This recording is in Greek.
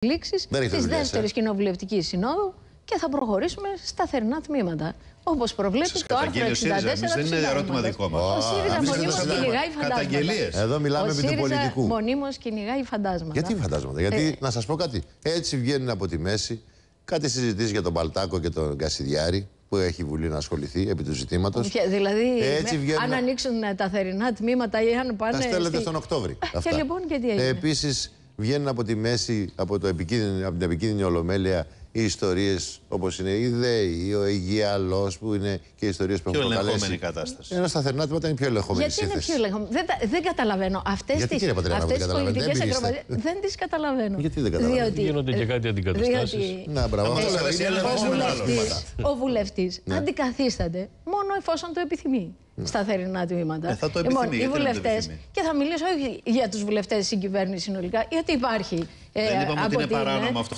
τη της δεύτερης ε. κοινοβουλευτική συνόδου και θα προχωρήσουμε στα θερινά τμήματα. Όπως προβλέπει το άρθρο 64. Δεν είναι ερώτημα δικό μα. Ο ΣΥΡΙΖΑ μονίμω κυνηγάει φαντάσματα. Εδώ μιλάμε επί του πολιτικού. Μονίμω κυνηγάει φαντάσματα. Γιατί φαντάσματα, Γιατί ε. να σας πω κάτι. Έτσι βγαίνουν από τη μέση κάτι συζητήσεις για τον Παλτάκο και τον Κασιδιάρη που έχει Βουλή να ασχοληθεί επί του ζητήματος. Δηλαδή, Έτσι αν ανοίξουν τα θερινά τμήματα ή αν πάνε. Τα στέλνετε τον Οκτώβρη. Και λοιπόν και τι έγινε βγαίνουν από τη μέση, από, το επικίνδυνο, από την επικίνδυνη ολομέλεια οι ιστορίες όπως είναι η ΔΕΗ, ο Αιγυαλό που είναι και οι ιστορίες που έχουν προκαλέσει. Πιο ελεγχόμενη κατάσταση. Ένα σταθερνά θερινά είναι πιο ελεγχόμενη. Γιατί είναι πιο ελεγχόμενη. Δεν, δεν καταλαβαίνω. Αυτές τι πολιτικέ ακροβατικέ δεν τις καταλαβαίνω. Γιατί δεν καταλαβαίνω. Διότι... Γίνονται και κάτι αντικαταστάσεις. Να, μπράβο. Ο βουλευτής ναι. αντικαθίσταται μόνο εφόσον το επιθυμεί ναι. στα θερινά τμήματα. Ε, θα το λοιπόν, επιθυμεί, λοιπόν, οι βουλευτέ. Και θα μιλήσω όχι για τους βουλευτές τη κυβέρνηση συνολικά, γιατί υπάρχει. Ε, Δεν είπαμε ότι είναι παράνομο αυτό.